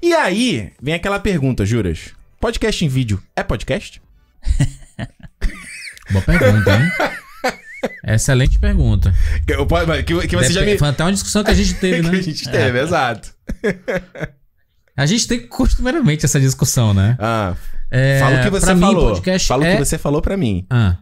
E aí, vem aquela pergunta, Juras. Podcast em vídeo é podcast? Boa pergunta, hein? Excelente pergunta. Que, que, que você Dep já me... Foi até uma discussão que a gente teve, né? que a né? gente teve, é. exato. A gente tem costumeiramente essa discussão, né? Ah, é, fala o que você falou. fala é... o que é você falou pra mim. Ah.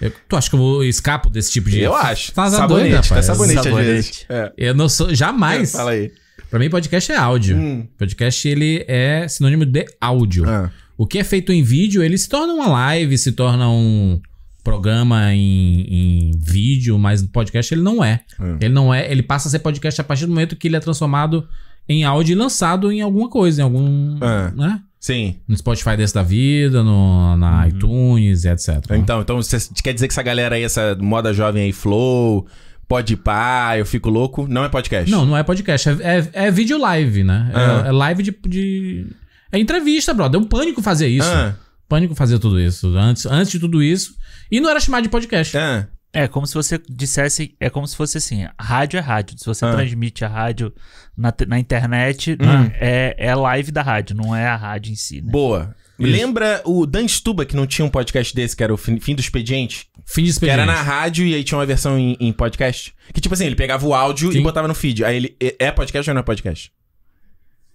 Eu, tu acha que eu escapo desse tipo de. Eu acho. Tá sabonete, doida, tá rapaz. Tá sabonete, sabonete. É. Eu não sou. Jamais. É, fala aí. Para mim, podcast é áudio. Hum. Podcast ele é sinônimo de áudio. É. O que é feito em vídeo, ele se torna uma live, se torna um programa em, em vídeo, mas podcast ele não é. é. Ele não é. Ele passa a ser podcast a partir do momento que ele é transformado em áudio e lançado em alguma coisa, em algum. É. Né? Sim. No Spotify desse da vida, no, na uhum. iTunes, etc. Então, então você quer dizer que essa galera aí, essa moda jovem aí, Flow, pode pá, eu fico louco. Não é podcast. Não, não é podcast. É, é, é vídeo live, né? É, ah. é, live de, de, É entrevista, brother. Deu um pânico fazer isso. Ah. Pânico fazer tudo isso. Antes, antes de tudo isso. E não era chamado de podcast. É. É como se você dissesse, é como se fosse assim, rádio é rádio. Se você transmite a rádio na, na internet, né, hum. é, é live da rádio, não é a rádio em si. Né? Boa. Isso. Lembra o Dan Stuba, que não tinha um podcast desse, que era o Fim do Expediente? Fim do Expediente. Que era na rádio e aí tinha uma versão em, em podcast. Que tipo assim, ele pegava o áudio Sim. e botava no feed. Aí ele. É podcast ou não é podcast?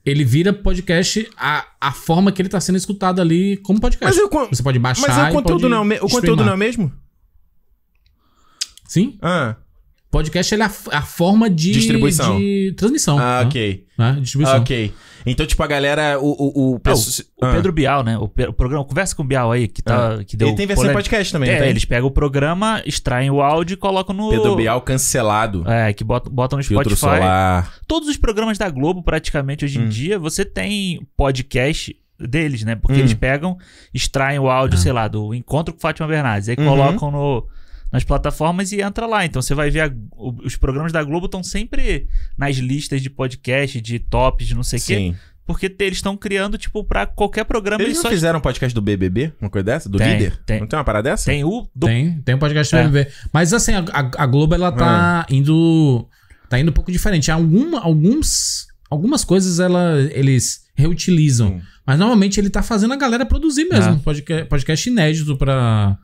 Ele vira podcast a, a forma que ele tá sendo escutado ali como podcast. Eu, Você pode baixar. Mas o conteúdo, não, é o conteúdo não é o mesmo? Sim. Ah. Podcast é a, a forma de distribuição, de transmissão. Ah, né? ok. Né? Distribuição. Ok. Então, tipo, a galera. O, o, o, ah, o Pedro ah. Bial, né? O, o, programa. Conversa com o Bial aí, que, tá, ah. que deu. Ele tem versão polêmica. podcast também, é, Eles pegam o programa, extraem o áudio e colocam no. Pedro Bial cancelado. É, que botam, botam no Filtro Spotify. Solar. Todos os programas da Globo, praticamente hoje em hum. dia, você tem podcast deles, né? Porque hum. eles pegam, extraem o áudio, ah. sei lá, do Encontro com Fátima Bernardes, aí uhum. colocam no nas plataformas e entra lá. Então você vai ver a, os programas da Globo estão sempre nas listas de podcast, de tops, de não sei o quê. Porque eles estão criando, tipo, pra qualquer programa. Eles, eles não só... fizeram um podcast do BBB? Uma coisa dessa? Do tem, líder? Tem. Não tem uma parada dessa? Tem o... Do... Tem, tem um podcast do é. BBB. Mas, assim, a, a Globo, ela tá ah. indo... Tá indo um pouco diferente. Algum, alguns, algumas coisas ela, eles reutilizam. Hum. Mas, normalmente, ele tá fazendo a galera produzir mesmo. É. Ah. Podcast, podcast inédito pra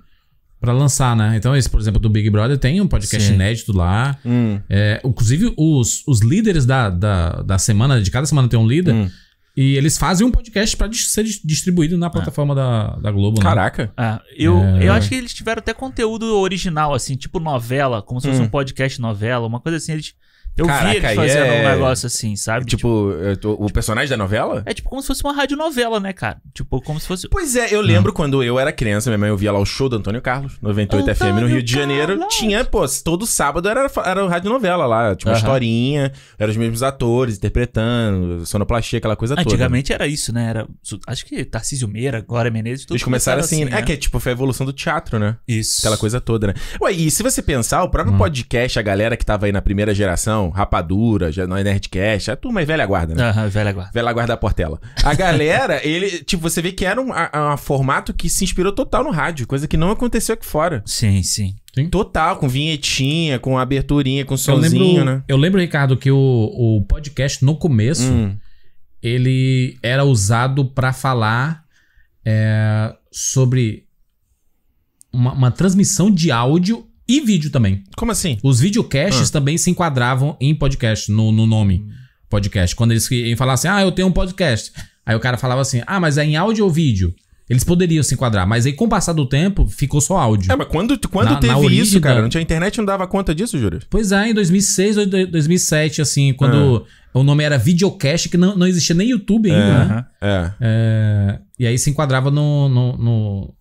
para lançar, né? Então, esse, por exemplo, do Big Brother tem um podcast Sim. inédito lá. Hum. É, inclusive, os, os líderes da, da, da, semana, de cada semana tem um líder. Hum. E eles fazem um podcast para ser distribuído na plataforma é. da, da Globo, Caraca. né? Caraca. É, eu, é. eu acho que eles tiveram até conteúdo original, assim, tipo novela, como se fosse hum. um podcast novela, uma coisa assim. Eles eu Caraca, vi ele fazendo é... um negócio assim, sabe? Tipo, tipo é, o personagem da novela? É tipo como se fosse uma rádio novela né, cara? Tipo, como se fosse. Pois é, eu lembro hum. quando eu era criança, minha mãe ouvia lá o show do Antônio Carlos, 98 Antônio FM no Rio de Janeiro. Tinha, pô, todo sábado era, era novela lá, tipo, uhum. historinha, eram os mesmos atores interpretando, sonoplastia, aquela coisa Antigamente toda. Antigamente era isso, né? Era, acho que Tarcísio Meira, Glória Menezes, tudo Eles começaram assim, assim é né? É que tipo, foi a evolução do teatro, né? Isso. Aquela coisa toda, né? Ué, e se você pensar, o próprio hum. podcast, a galera que tava aí na primeira geração, Rapadura, já não é Nerdcast, é a turma é velha guarda, né? Aham, velha guarda. Velha guarda Portela. A galera, ele, tipo, você vê que era um, a, um formato que se inspirou total no rádio, coisa que não aconteceu aqui fora. Sim, sim. Sim. Total, com vinhetinha, com aberturinha, com somzinho, eu lembro, né? Eu lembro, Ricardo, que o, o podcast no começo, hum. ele era usado para falar é, sobre uma, uma transmissão de áudio e vídeo também. Como assim? Os videocasts ah. também se enquadravam em podcast, no, no nome hum. podcast. Quando eles iam falar assim, ah, eu tenho um podcast. Aí o cara falava assim, ah, mas é em áudio ou vídeo? Eles poderiam se enquadrar, mas aí com o passar do tempo ficou só áudio. É, mas quando, quando na, teve na isso, cara? Não tinha internet, não dava conta disso, Júlio? Pois é, em 2006 ou 2007, assim, quando ah. o nome era videocast, que não, não existia nem YouTube ainda, é, né? É. é. E aí se enquadrava no, no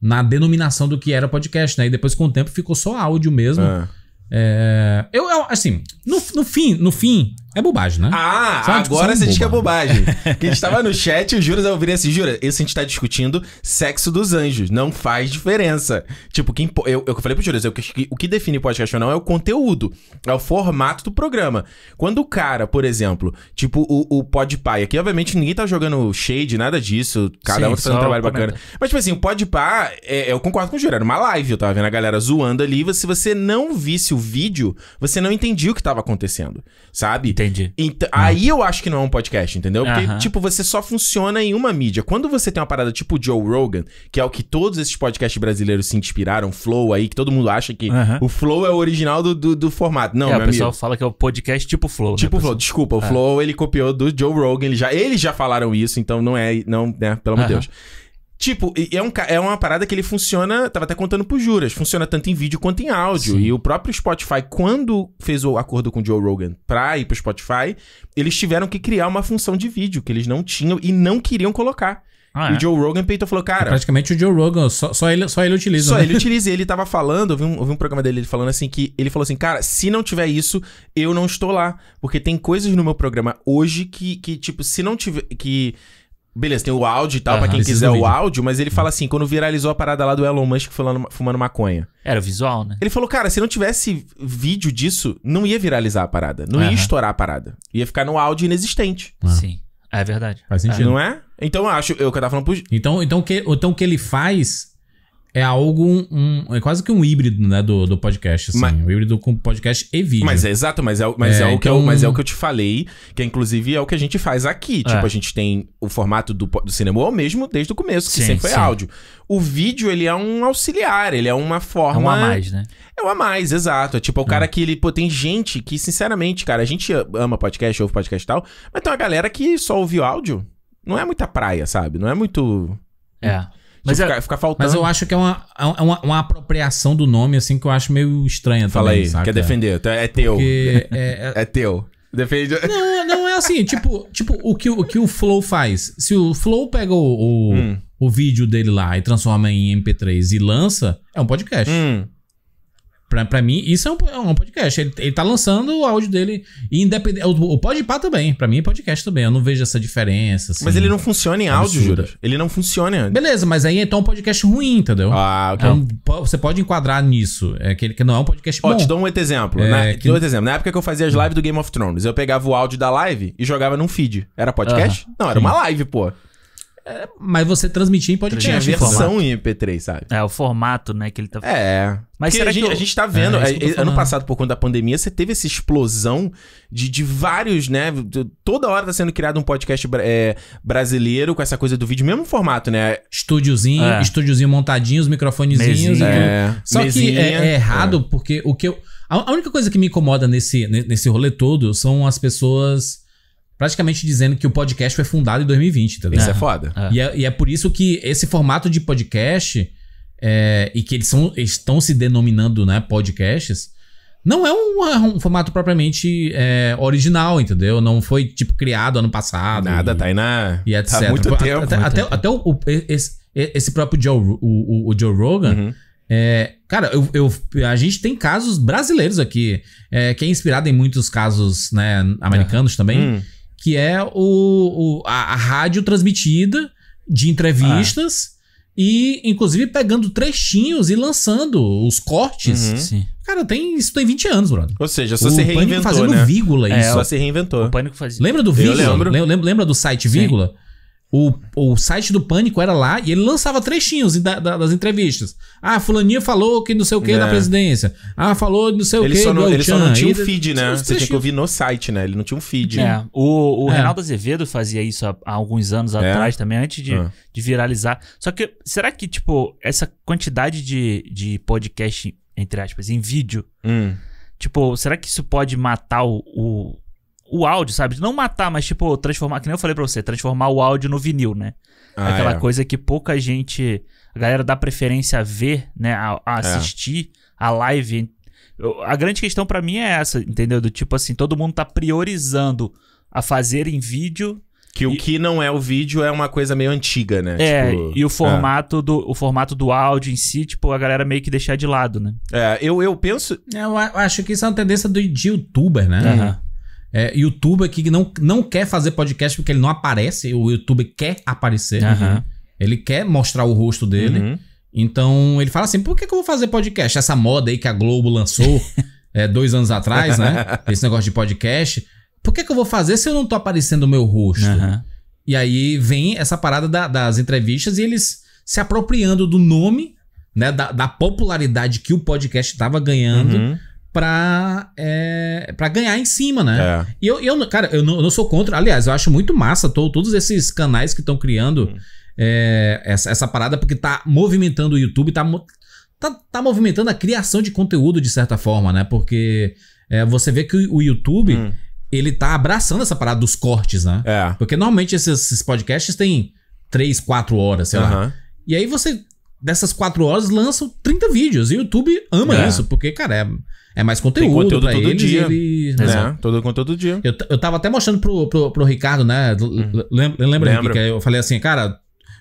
na denominação do que era podcast, né? E depois com o tempo ficou só áudio mesmo. É. É, eu, eu, assim, no, no fim, no fim, é bobagem, né? Ah, é agora você boba. diz que é bobagem. que a gente tava no chat e o Juras ouvir assim, Jura, esse a gente tá discutindo sexo dos anjos. Não faz diferença. Tipo, quem, eu, eu falei pro Juras, eu, o que define podcast ou não é o conteúdo. É o formato do programa. Quando o cara, por exemplo, tipo o, o Podpah, aqui obviamente ninguém tá jogando shade, nada disso. Cada Sim, um tá fazendo um trabalho comenta. bacana. Mas tipo assim, o Podpah, é, é eu concordo com o Jura, era uma live. Eu tava vendo a galera zoando ali. Se você não visse o vídeo, você não entendia o que tava acontecendo, sabe? Entendi. Ah. Aí eu acho que não é um podcast, entendeu? Porque, uh -huh. tipo, você só funciona em uma mídia. Quando você tem uma parada tipo Joe Rogan, que é o que todos esses podcasts brasileiros se inspiraram, Flow aí, que todo mundo acha que uh -huh. o Flow é o original do, do, do formato. Não, é, meu o pessoal amigo. fala que é o podcast tipo Flow. Né, tipo né, Flow, desculpa. O é. Flow, ele copiou do Joe Rogan. Ele já, eles já falaram isso, então não é... Não, né? Pelo amor de uh -huh. Deus. Tipo, é, um, é uma parada que ele funciona. Tava até contando pro Juras. Funciona tanto em vídeo quanto em áudio. Sim. E o próprio Spotify, quando fez o acordo com o Joe Rogan pra ir pro Spotify, eles tiveram que criar uma função de vídeo que eles não tinham e não queriam colocar. Ah, é. o Joe Rogan peitou falou, cara. É praticamente o Joe Rogan, só, só, ele, só ele utiliza. Só né? ele utiliza. E ele tava falando, eu vi, um, eu vi um programa dele falando assim que ele falou assim, cara, se não tiver isso, eu não estou lá. Porque tem coisas no meu programa hoje que, que tipo, se não tiver. que Beleza, tem o áudio e tal, uhum, pra quem quiser o áudio, mas ele fala assim: quando viralizou a parada lá do Elon Musk fumando maconha. Era o visual, né? Ele falou, cara, se não tivesse vídeo disso, não ia viralizar a parada. Não ia estourar a parada. Ia ficar no áudio inexistente. Ah. Sim. É verdade. Faz sentido. É. Não é? Então eu acho, eu é que eu tava falando pro... Então, então, que, então o que ele faz é algo um, um, é quase que um híbrido né do, do podcast assim mas, um híbrido com podcast e vídeo mas é exato mas é, mas é, é o que então... eu, mas é o que eu te falei que é, inclusive é o que a gente faz aqui é. tipo a gente tem o formato do, do cinema ou mesmo desde o começo que sim, sempre foi sim. áudio o vídeo ele é um auxiliar ele é uma forma é um a mais né é um a mais exato é tipo o é. cara que ele pô tem gente que sinceramente cara a gente ama podcast ouve podcast e tal mas tem uma galera que só ouviu áudio não é muita praia sabe não é muito é mas tipo, é, fica faltando. Mas eu acho que é uma, é é uma, uma, apropriação do nome, assim, que eu acho meio estranha também. Fala aí, saca? quer defender. Então é teu. É, é, é... é teu. Defende. Não, não é assim. tipo, tipo o, que, o que o Flow faz. Se o Flow pega o, o, hum. o vídeo dele lá e transforma em MP3 e lança, é um podcast. Hum. Pra, pra mim, isso é um, é um podcast. Ele, ele tá lançando o áudio dele independente. O, o Podpah também. Pra mim, é podcast também. Eu não vejo essa diferença. Assim, mas ele não funciona em áudio, jura Ele não funciona. Beleza, mas aí é então é um podcast ruim, entendeu? Ah, ok. É um, você pode enquadrar nisso. É que, que não é um podcast Ó, te dou um exemplo. É, na, que... dou exemplo. Na época que eu fazia as lives do Game of Thrones, eu pegava o áudio da live e jogava num feed. Era podcast? Uh -huh. Não, era Sim. uma live, pô mas você transmitir em podcast. Tinha a versão em MP3, sabe? É, o formato, né, que ele tá... É. Mas será a gente, que eu... a gente tá vendo, é, é ano passado, por conta da pandemia, você teve essa explosão de, de vários, né, toda hora tá sendo criado um podcast é, brasileiro com essa coisa do vídeo, mesmo formato, né? Estúdiozinho, é. estúdiozinho montadinho, os microfonezinhos é. Só Mesinha, que é, é errado, é. porque o que eu... A, a única coisa que me incomoda nesse, nesse rolê todo são as pessoas praticamente dizendo que o podcast foi fundado em 2020, entendeu? Isso é, é foda. É. E, é, e, é, por isso que esse formato de podcast, é, e que eles são, estão se denominando né, podcasts, não é um, um formato propriamente é, original, entendeu? Não foi, tipo, criado ano passado. Nada, e, tá aí na... E etc. Tá muito tempo. Até, muito tempo. até o, o, esse, esse, próprio Joe, o, o Joe Rogan... Uhum. É, cara, eu, eu, a gente tem casos brasileiros aqui, é, que é inspirado em muitos casos né, americanos uhum. também. Hum que é o, o a, a, rádio transmitida de entrevistas. Ah. E, inclusive, pegando trechinhos e lançando os cortes. Uhum. Cara, tem, isso tem 20 anos, brother. Ou seja, só o se reinventou. Pânico fazendo né? vírgula, é, isso. Só se reinventou. O Pânico fazia. Lembra do vírgula? Eu lembro. Lembra, lembra do site vírgula? Sim. O, o site do Pânico era lá e ele lançava trechinhos da, da, das entrevistas. Ah, fulaninha falou que não sei o que é. da presidência. Ah, falou não sei ele o que só não, Ele só não tinha um feed, né? Você tinha que ouvir no site, né? Ele não tinha um feed. É. O, o é. Reinaldo Azevedo fazia isso há, há alguns anos é. atrás também, antes de, ah. de viralizar. Só que, será que, tipo, essa quantidade de, de podcast, entre aspas, em vídeo... Hum. Tipo, será que isso pode matar o, o o áudio, sabe? não matar, mas tipo, transformar, que nem eu falei pra você, transformar o áudio no vinil, né? Ah, Aquela é. coisa que pouca gente. A galera dá preferência a ver, né? A, a é. assistir é. a live. Eu, a grande questão para mim é essa, entendeu? Do tipo assim, todo mundo tá priorizando a fazer em vídeo que o que não é o vídeo é uma coisa meio antiga, né? É, tipo, e o é. formato, é. Do, o formato do áudio em si, tipo, a galera meio que deixar de lado, né? É, eu, eu penso... É, eu acho que isso é uma tendência do, de youtuber, né? Uhum é, youtuber que não, não quer fazer podcast porque ele não aparece, o youtuber quer aparecer. Uhum. Ele quer mostrar o rosto dele. Uhum. Então ele fala assim: por que, que eu vou fazer podcast? Essa moda aí que a Globo lançou é, dois anos atrás, né? Esse negócio de podcast. Por que, que eu vou fazer se eu não tô aparecendo o meu rosto? Uhum. E aí vem essa parada da, das entrevistas e eles se apropriando do nome, né? Da, da popularidade que o podcast estava ganhando uhum pra, é, pra ganhar em cima, né? É. E eu, eu cara, eu não, eu não, sou contra. Aliás, eu acho muito massa tô, todos esses canais que estão criando hum. é, essa, essa parada, porque tá movimentando o YouTube, tá, tá, tá, movimentando a criação de conteúdo de certa forma, né? Porque é, você vê que o, o YouTube. Hum. Ele tá abraçando essa parada dos cortes, né? É. Porque normalmente esses, esses podcasts têm 3, 4 horas, sei uhum. lá. E aí você dessas quatro horas lançam 30 vídeos. E o YouTube ama é. isso, porque, cara, é, é mais conteúdo, Tem conteúdo pra todo eles, dia. Ele... É, todo conteúdo dia. Eu, eu tava até mostrando pro, pro, pro Ricardo, né? Hum. Lembra, lembra Henrique, que eu falei assim, cara,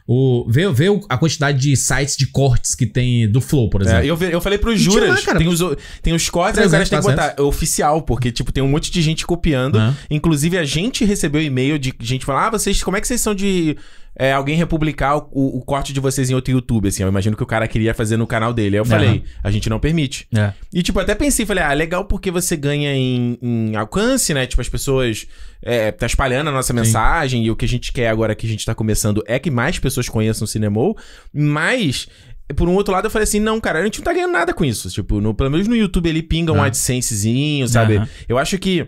o, vê, vê a quantidade de sites de cortes que tem do Flow, por é, exemplo. É, eu, eu falei pros juras, lá, tem, os, tem os cortes, aí que botar é oficial, porque, tipo, tem um monte de gente copiando. Uhum. Inclusive, a gente recebeu e-mail de gente falando, ah, vocês, como é que vocês são de é, alguém republicar o, o, o, corte de vocês em outro YouTube, assim. Eu imagino que o cara queria fazer no canal dele. Aí eu falei, uhum. a gente não permite. É. E, tipo, até pensei, falei, ah, legal porque você ganha em, em alcance, né? Tipo, as pessoas é, tá espalhando a nossa mensagem Sim. e o que a gente quer agora que a gente tá começando é que mais pessoas conheçam o Cinemol, mas por um outro lado, eu falei assim, não, cara, a gente não tá ganhando nada com isso. Tipo, no, pelo menos no YouTube ele pinga um uhum. AdSensezinho, sabe? Uhum. Eu acho que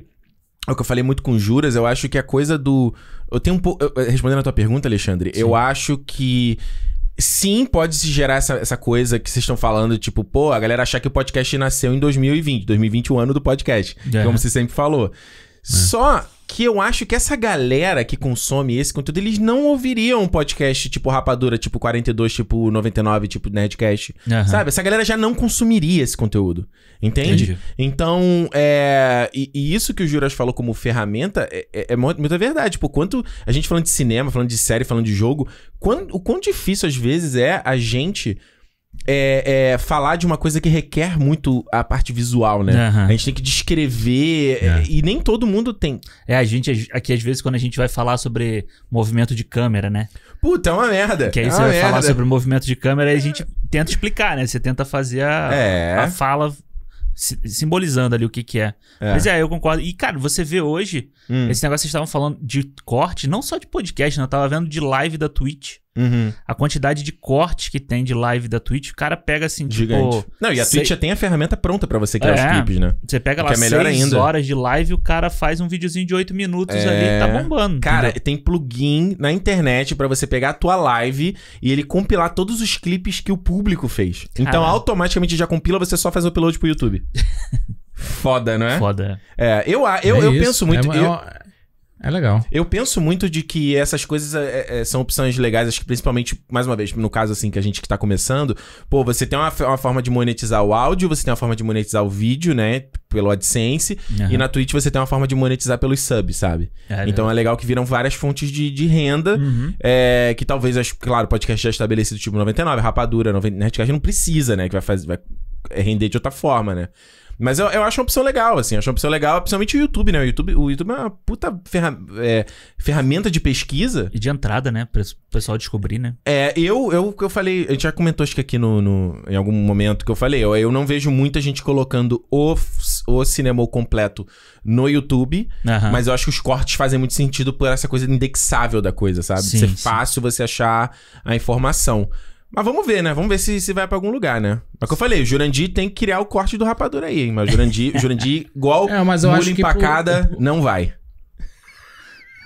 é o que eu falei muito com Juras, eu acho que a coisa do. Eu tenho um pouco. Eh, respondendo a tua pergunta, Alexandre, Sim. eu acho que. Sim, pode se gerar essa, essa coisa que vocês estão falando, tipo, pô, a galera achar que o podcast nasceu em 2020. 2020 o ano do podcast, é. como você sempre falou. É. Só que eu acho que essa galera que consome esse conteúdo, eles não ouviriam um podcast tipo Rapadura, tipo 42, tipo 99, tipo Nerdcast. Uhum. Sabe? Essa galera já não consumiria esse conteúdo. Entende? Entendi. Então, é... E, e, isso que o Juras falou como ferramenta é, é, é muita verdade. Tipo, quanto a gente falando de cinema, falando de série, falando de jogo, quando, o quão difícil às vezes é a gente é, é, falar de uma coisa que requer muito a parte visual, né? Uhum. A gente tem que descrever é, é. e nem todo mundo tem. É, a gente aqui às vezes quando a gente vai falar sobre movimento de câmera, né? Puta, é uma merda. Que aí é você vai merda. falar sobre movimento de câmera e a gente é. tenta explicar, né? Você tenta fazer a, é. a fala simbolizando ali o que que é. é. Mas é, eu concordo. E, cara, você vê hoje, hum. esse negócio que vocês estavam falando de corte, não só de podcast, né? Eu tava vendo de live da Twitch. Uhum. A quantidade de cortes que tem de live da Twitch, o cara pega assim, tipo, Gigante. tipo. Não, e a sei... Twitch já tem a ferramenta pronta para você criar é, os clipes, né? Você pega lá é seis ainda. horas de live, o cara faz um videozinho de oito minutos é... ali, tá é. bombando. Cara, entendeu? tem plugin na internet para você pegar a tua live e ele compilar todos os clipes que o público fez. Então, automaticamente já compila, você só faz o upload pro YouTube. Foda, não é? Foda. É, é eu, eu, é eu isso. penso é muito. É, eu... é, é legal. Eu penso muito de que essas coisas é, é, são opções legais, acho que principalmente, mais uma vez, no caso assim que a gente que tá começando, pô, você tem uma, uma forma de monetizar o áudio, você tem uma forma de monetizar o vídeo, né, pelo AdSense, uhum. e na Twitch você tem uma forma de monetizar pelos subs, sabe? É, né? então é legal que viram várias fontes de, de renda, uhum. É, que talvez, acho, claro, podcast já estabelecido tipo 99, Rapadura, 90, Nerdcast não precisa, né, que vai, fazer, vai render de outra forma, né? Mas eu, eu acho uma opção legal, assim. Acho uma opção legal, principalmente o YouTube, né? O YouTube, o YouTube é uma puta ferra, é, ferramenta de pesquisa. E de entrada, né? Pra o pessoal descobrir, né? É, eu, eu, eu falei, a gente já comentou acho que aqui no, no, em algum momento que eu falei, eu, eu não vejo muita gente colocando o, o cinema completo no YouTube, uhum. mas eu acho que os cortes fazem muito sentido por essa coisa indexável da coisa, sabe? Sim, Ser sim. fácil você achar a informação. Mas vamos ver, né? Vamos ver se, se vai pra algum lugar, né? É o que eu falei, o Jurandir tem que criar o corte do rapadura aí, hein? Mas o Jurandir, Jurandir igual é, mas eu acho empacada, por... não vai.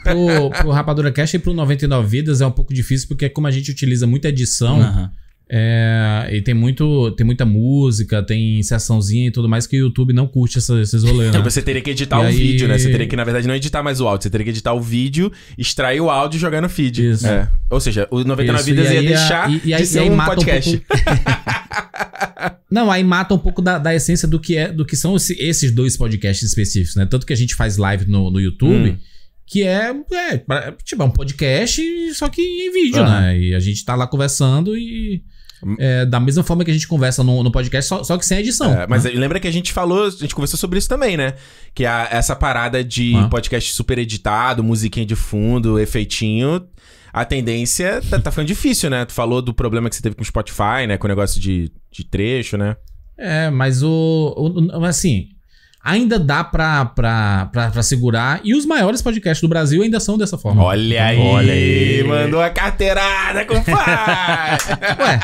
Pro, pro Rapadura Cash e pro 99 Vidas é um pouco difícil, porque como a gente utiliza muita edição... Uhum é, e tem, muito, tem muita música, tem sessãozinha e tudo mais que o YouTube não curte essa, esses rolês, né? Então você teria que editar o aí... vídeo, né? Você teria que, na verdade, não editar mais o áudio. Você teria que editar o vídeo, extrair o áudio e jogar no feed. Isso. É. Ou seja, o 99 Isso. Vidas ia deixar e, e aí, de ser um podcast. Um pouco... não, aí mata um pouco da, da, essência do que, é, do que são esse, esses dois podcasts específicos, né? Tanto que a gente faz live no, no YouTube... Hum que é, é tipo, é um podcast, só que em vídeo, uhum. né? E a gente tá lá conversando e Hum. É, da mesma forma que a gente conversa no, no podcast, só, só, que sem edição. É, mas né? lembra que a gente falou, a gente conversou sobre isso também, né? Que a, essa parada de ah. podcast super editado, musiquinha de fundo, efeitinho, a tendência tá, tá ficando difícil, né? Tu falou do problema que você teve com o Spotify, né? Com o negócio de, de trecho, né? É, mas o, o. Assim, ainda dá pra, pra, pra, pra, segurar. E os maiores podcasts do Brasil ainda são dessa forma. Olha aí, Olha aí. mandou a carteirada, compadre! Ué.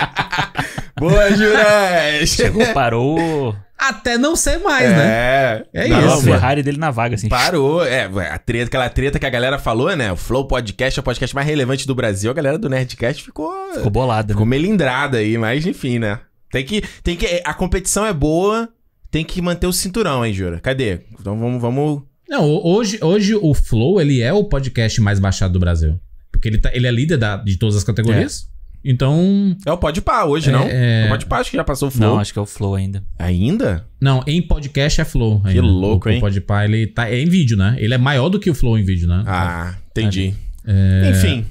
Boa, Juras! Chegou, parou. Até não ser mais, né? é, né? É não, isso. A Ferrari dele na vaga, assim. Parou. É, a treta, aquela treta que a galera falou, né? O Flow Podcast é o podcast mais relevante do Brasil. A galera do Nerdcast ficou. Ficou bolada. Ficou né? melindrada aí, mas enfim, né? Tem que, tem que. A competição é boa, tem que manter o cinturão, hein, Jura? Cadê? Então vamos. vamos... Não, hoje, hoje o Flow ele é o podcast mais baixado do Brasil. Porque ele, tá, ele é líder da, de todas as categorias. É. Então. É o pode Podpah hoje, é, não? É... O Podpah acho que já passou o Flow. Não, acho que é o Flow ainda. Ainda? Não, em podcast é Flow. Ainda. Que louco, o, hein? O Podpah, ele tá, é em vídeo, né? Ele é maior do que o Flow em vídeo, né? Ah, entendi. É... Enfim.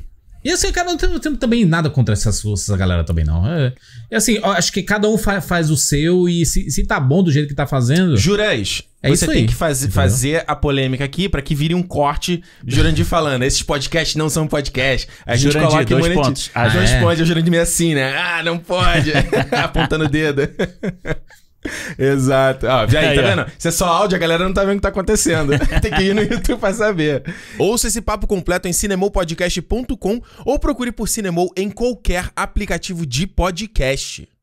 E assim, cara, não tem, também nada contra essas galera também não. É, é assim, acho que cada um fa faz o seu e se, se tá bom do jeito que tá fazendo. Jurez, é você tem aí, que faz, fazer a polêmica aqui para que vire um corte Jurandir falando. Esses podcasts não são podcasts. A gente Jurandir, coloca dois monetiza. pontos. Ah, não ah, é. responde é Jurandir assim, né? Ah, não pode. Apontando o dedo. Exato. Ó, aí, aí, tá ó. vendo? Você é só áudio, a galera não tá vendo o que tá acontecendo. Tem que ir no YouTube pra saber. Ouça esse papo completo em cinemopodcast.com ou procure por Cinemou em qualquer aplicativo de podcast.